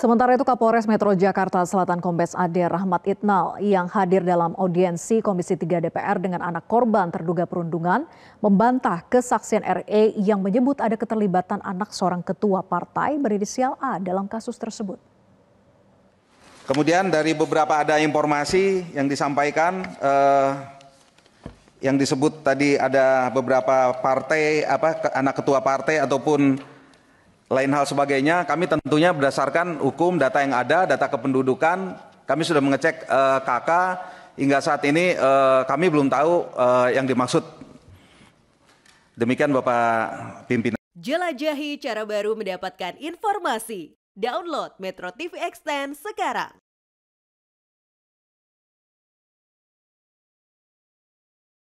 Sementara itu Kapolres Metro Jakarta Selatan Kombes Ade Rahmat Itnal yang hadir dalam audiensi Komisi 3 DPR dengan anak korban terduga perundungan membantah kesaksian RE yang menyebut ada keterlibatan anak seorang ketua partai berinisial A dalam kasus tersebut. Kemudian dari beberapa ada informasi yang disampaikan eh, yang disebut tadi ada beberapa partai apa anak ketua partai ataupun lain hal sebagainya, kami tentunya berdasarkan hukum data yang ada, data kependudukan, kami sudah mengecek uh, eh, KK hingga saat ini uh, kami belum tahu uh, yang dimaksud. Demikian Bapak pimpinan. Jelajahi cara baru mendapatkan informasi. Download Metro TV Extend sekarang.